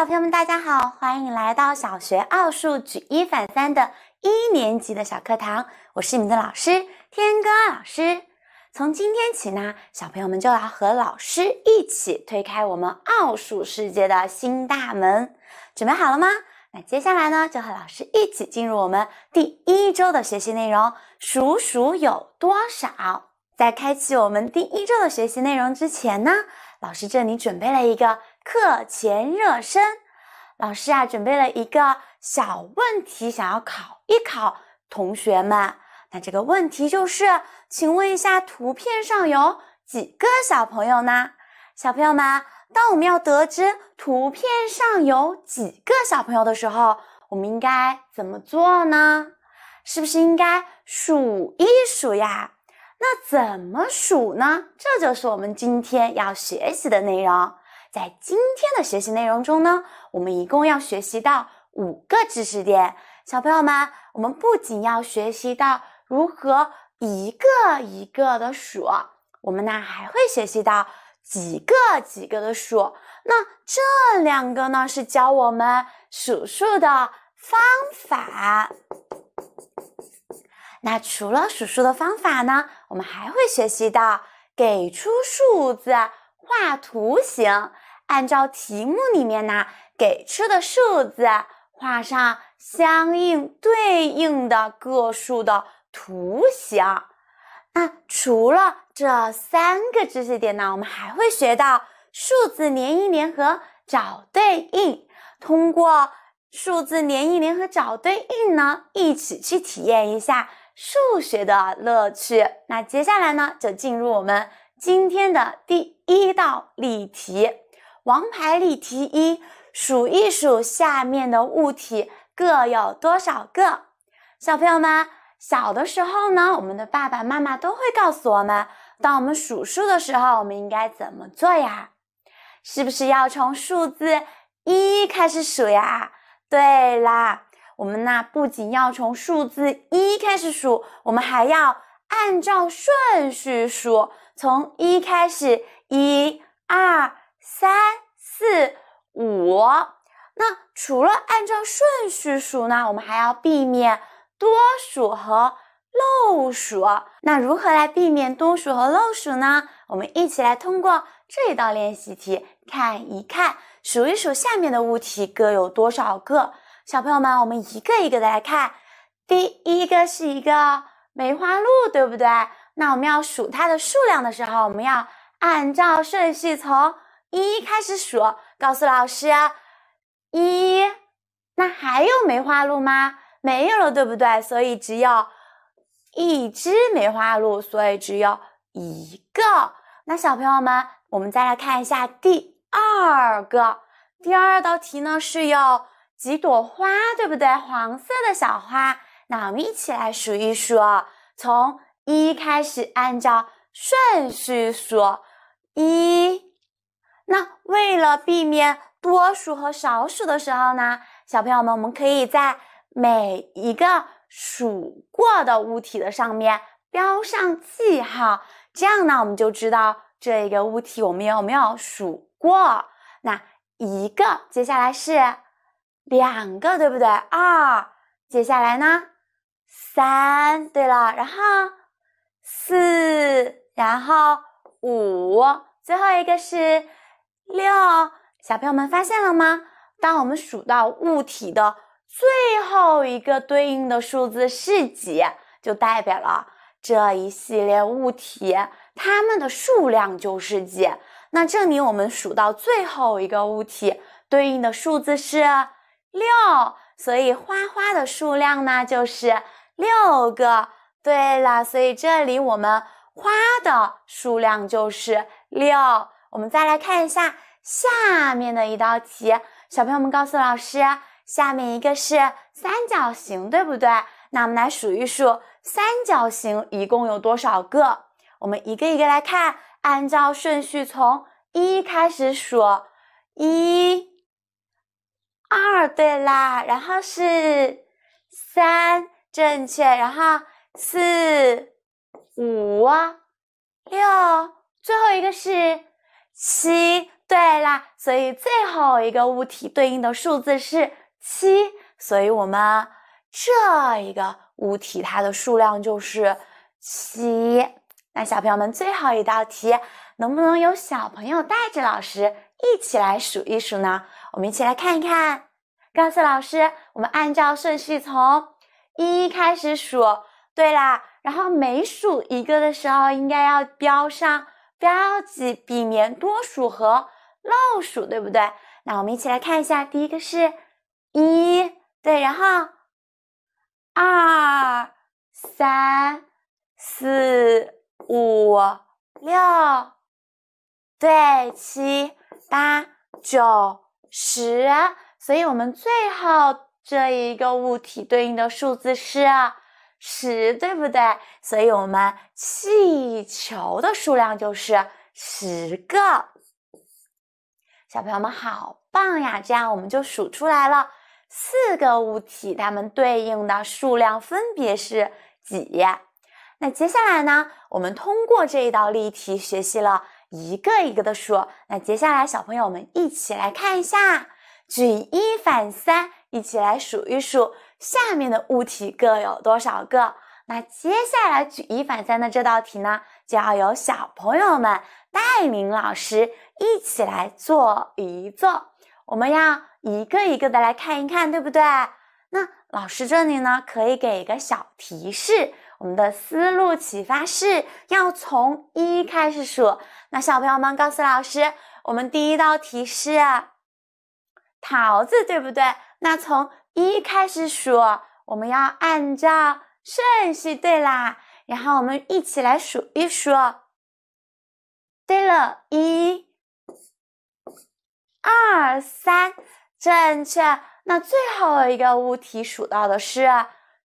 小朋友们，大家好，欢迎来到小学奥数举一反三的一年级的小课堂。我是你们的老师天哥老师。从今天起呢，小朋友们就要和老师一起推开我们奥数世界的新大门，准备好了吗？那接下来呢，就和老师一起进入我们第一周的学习内容——数数有多少。在开启我们第一周的学习内容之前呢，老师这里准备了一个。课前热身，老师啊准备了一个小问题，想要考一考同学们。那这个问题就是，请问一下，图片上有几个小朋友呢？小朋友们，当我们要得知图片上有几个小朋友的时候，我们应该怎么做呢？是不是应该数一数呀？那怎么数呢？这就是我们今天要学习的内容。在今天的学习内容中呢，我们一共要学习到五个知识点。小朋友们，我们不仅要学习到如何一个一个的数，我们呢还会学习到几个几个的数。那这两个呢是教我们数数的方法。那除了数数的方法呢，我们还会学习到给出数字。画图形，按照题目里面呢给出的数字，画上相应对应的个数的图形。那除了这三个知识点呢，我们还会学到数字连一连和找对应。通过数字连一连和找对应呢，一起去体验一下数学的乐趣。那接下来呢，就进入我们。今天的第一道例题，王牌例题一，数一数下面的物体各有多少个？小朋友们，小的时候呢，我们的爸爸妈妈都会告诉我们，当我们数数的时候，我们应该怎么做呀？是不是要从数字一开始数呀？对啦，我们呢不仅要从数字一开始数，我们还要按照顺序数。从一开始，一、二、三、四、五。那除了按照顺序数呢，我们还要避免多数和漏数。那如何来避免多数和漏数呢？我们一起来通过这一道练习题看一看，数一数下面的物体各有多少个。小朋友们，我们一个一个的来看。第一个是一个梅花鹿，对不对？那我们要数它的数量的时候，我们要按照顺序从一开始数，告诉老师一。那还有梅花鹿吗？没有了，对不对？所以只有一只梅花鹿，所以只有一个。那小朋友们，我们再来看一下第二个，第二道题呢是有几朵花，对不对？黄色的小花。那我们一起来数一数，从。一开始按照顺序数一，那为了避免多数和少数的时候呢，小朋友们，我们可以在每一个数过的物体的上面标上记号，这样呢，我们就知道这一个物体我们有没有数过。那一个，接下来是两个，对不对？二，接下来呢，三，对了，然后。四，然后五，最后一个是六。小朋友们发现了吗？当我们数到物体的最后一个对应的数字是几，就代表了这一系列物体它们的数量就是几。那证明我们数到最后一个物体对应的数字是六，所以花花的数量呢就是六个。对了，所以这里我们花的数量就是六。我们再来看一下下面的一道题，小朋友们告诉老师，下面一个是三角形，对不对？那我们来数一数三角形一共有多少个？我们一个一个来看，按照顺序从一开始数，一、二，对啦，然后是三，正确，然后。四、五、六，最后一个是七。对啦，所以最后一个物体对应的数字是七，所以我们这一个物体它的数量就是七。那小朋友们最后一道题，能不能有小朋友带着老师一起来数一数呢？我们一起来看一看。告诉老师，我们按照顺序从一开始数。对啦，然后每数一个的时候，应该要标上标记，避免多数和漏数，对不对？那我们一起来看一下，第一个是一对，然后二三四五六对七八九十，所以我们最后这一个物体对应的数字是。十对不对？所以，我们气球的数量就是十个。小朋友们好棒呀！这样我们就数出来了四个物体，它们对应的数量分别是几？那接下来呢？我们通过这一道例题学习了一个一个的数。那接下来，小朋友们一起来看一下，举一反三，一起来数一数。下面的物体各有多少个？那接下来举一反三的这道题呢，就要由小朋友们带领老师一起来做一做。我们要一个一个的来看一看，对不对？那老师这里呢，可以给一个小提示：我们的思路启发是要从一开始数。那小朋友们告诉老师，我们第一道题是桃子，对不对？那从。一开始数，我们要按照顺序对啦。然后我们一起来数一数。对了，一、二、三，正确。那最后一个物体数到的是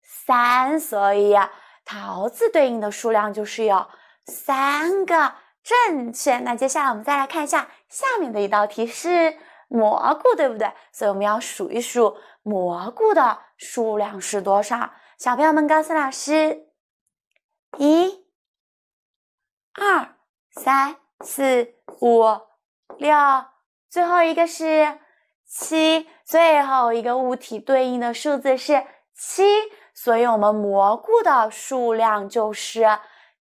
三，所以桃子对应的数量就是有三个，正确。那接下来我们再来看一下下面的一道题是。蘑菇对不对？所以我们要数一数蘑菇的数量是多少。小朋友们告诉老师，一、二、三、四、五、六，最后一个是七，最后一个物体对应的数字是七，所以我们蘑菇的数量就是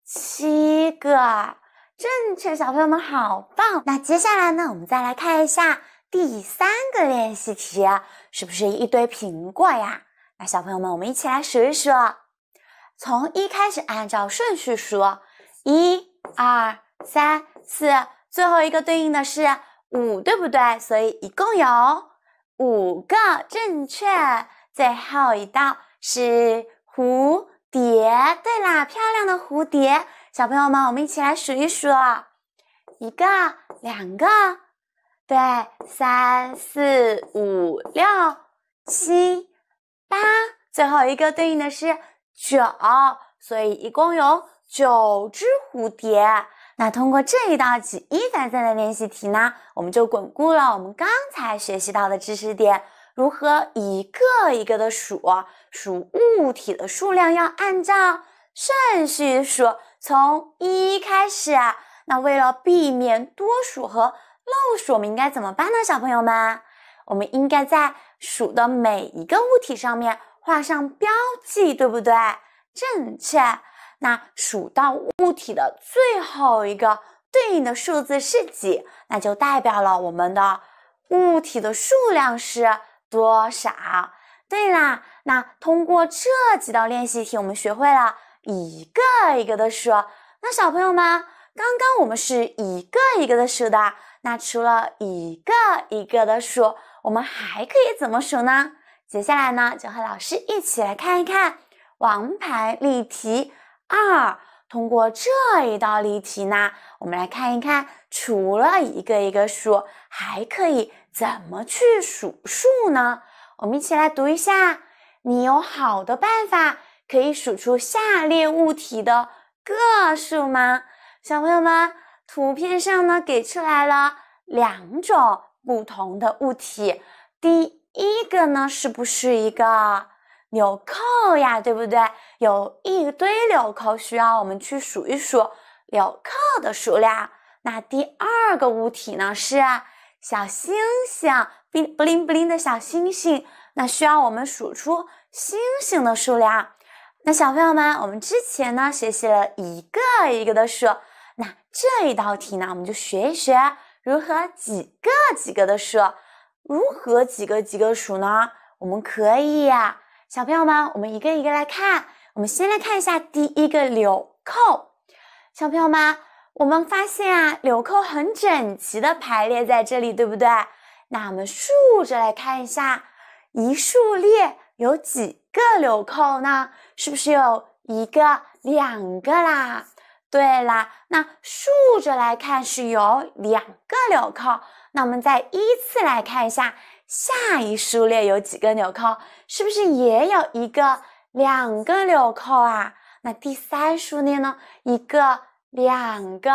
七个。正确，小朋友们好棒！那接下来呢，我们再来看一下。第三个练习题是不是一堆苹果呀？那小朋友们，我们一起来数一数，从一开始按照顺序数，一、二、三、四，最后一个对应的是五，对不对？所以一共有五个，正确。最后一道是蝴蝶，对啦，漂亮的蝴蝶。小朋友们，我们一起来数一数，一个，两个。对，三四五六七八，最后一个对应的是九，所以一共有九只蝴蝶。那通过这一道举一反三的练习题呢，我们就巩固了我们刚才学习到的知识点，如何一个一个的数，数物体的数量要按照顺序数，从一开始。那为了避免多数和。漏数，我们应该怎么办呢？小朋友们，我们应该在数的每一个物体上面画上标记，对不对？正确。那数到物体的最后一个对应的数字是几，那就代表了我们的物体的数量是多少。对啦，那通过这几道练习题，我们学会了一个一个的数。那小朋友们，刚刚我们是一个一个的数的。那除了一个一个的数，我们还可以怎么数呢？接下来呢，就和老师一起来看一看王牌例题二。通过这一道例题呢，我们来看一看，除了一个一个数，还可以怎么去数数呢？我们一起来读一下：你有好的办法可以数出下列物体的个数吗？小朋友们。图片上呢，给出来了两种不同的物体。第一个呢，是不是一个纽扣呀？对不对？有一堆纽扣，需要我们去数一数纽扣的数量。那第二个物体呢，是小星星，bling b i l i n g 的小星星，那需要我们数出星星的数量。那小朋友们，我们之前呢，学习了一个一个的数。那这一道题呢，我们就学一学如何几个几个的数，如何几个几个数呢？我们可以呀，小朋友们，我们一个一个来看。我们先来看一下第一个纽扣，小朋友们，我们发现啊，纽扣很整齐的排列在这里，对不对？那我们竖着来看一下，一竖列有几个纽扣呢？是不是有一个、两个啦？对啦，那竖着来看是有两个纽扣，那我们再依次来看一下下一数列有几个纽扣，是不是也有一个两个纽扣啊？那第三数列呢，一个两个；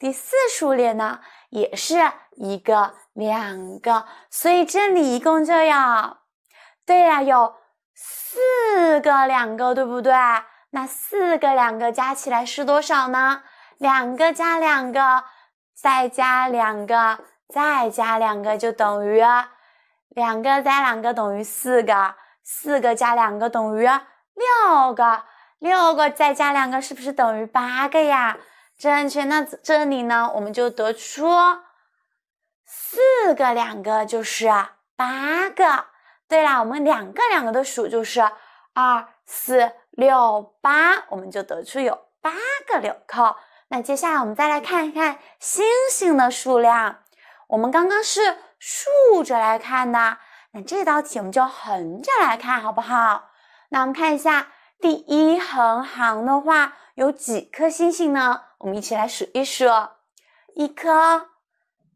第四数列呢，也是一个两个。所以这里一共就有，对呀，有四个两个，对不对？那四个两个加起来是多少呢？两个加两个，再加两个，再加两个就等于两个加两个等于四个，四个加两个等于六个，六个再加两个是不是等于八个呀？正确。那这里呢，我们就得出四个两个就是八个。对了，我们两个两个的数就是二四。六八，我们就得出有八个纽扣。那接下来我们再来看一看星星的数量。我们刚刚是竖着来看的，那这道题我们就横着来看，好不好？那我们看一下第一横行的话，有几颗星星呢？我们一起来数一数：一颗、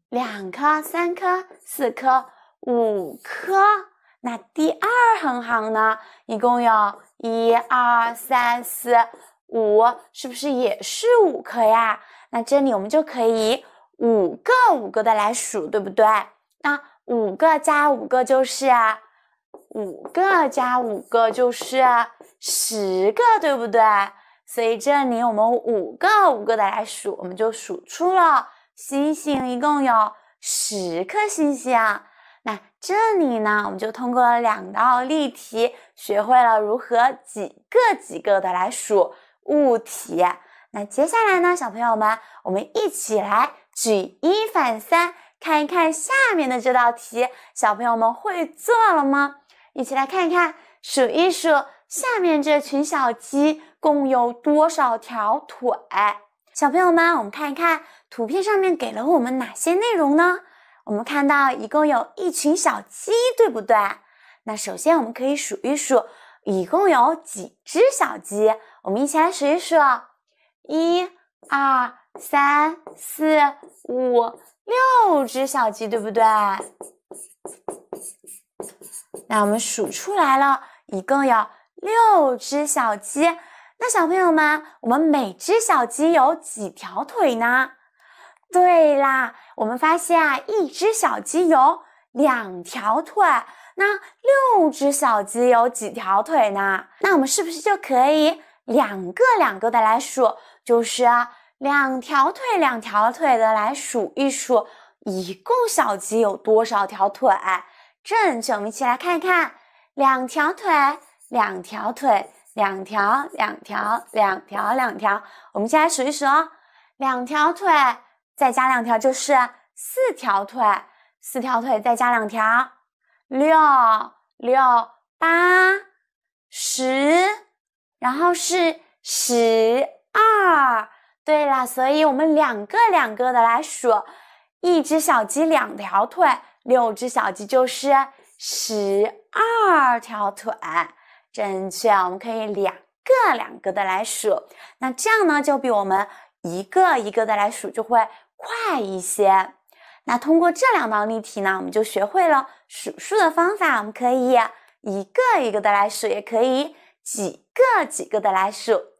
两颗、三颗、四颗、五颗。那第二横行呢？一共有。一二三四五，是不是也是五颗呀？那这里我们就可以五个五个的来数，对不对？那五个加五个就是五个加五个就是十个，对不对？所以这里我们五个五个的来数，我们就数出了星星一共有十颗星星啊。那这里呢，我们就通过了两道例题，学会了如何几个几个的来数物体。那接下来呢，小朋友们，我们一起来举一反三，看一看下面的这道题，小朋友们会做了吗？一起来看一看，数一数下面这群小鸡共有多少条腿？小朋友们，我们看一看图片上面给了我们哪些内容呢？我们看到一共有一群小鸡，对不对？那首先我们可以数一数，一共有几只小鸡？我们一起来数一数：一、二、三、四、五、六只小鸡，对不对？那我们数出来了，一共有六只小鸡。那小朋友们，我们每只小鸡有几条腿呢？对啦。我们发现啊，一只小鸡有两条腿，那六只小鸡有几条腿呢？那我们是不是就可以两个两个的来数，就是两条腿两条腿的来数一数，一共小鸡有多少条腿？正确，我们一起来看一看。两条腿，两条腿，两条，两条，两条，两条。我们先来数一数，两条腿。再加两条就是四条腿，四条腿再加两条，六六八十，然后是十二。对了，所以我们两个两个的来数，一只小鸡两条腿，六只小鸡就是十二条腿。正确，我们可以两个两个的来数，那这样呢就比我们一个一个的来数就会。快一些。那通过这两道例题呢，我们就学会了数数的方法。我们可以一个一个的来数，也可以几个几个的来数。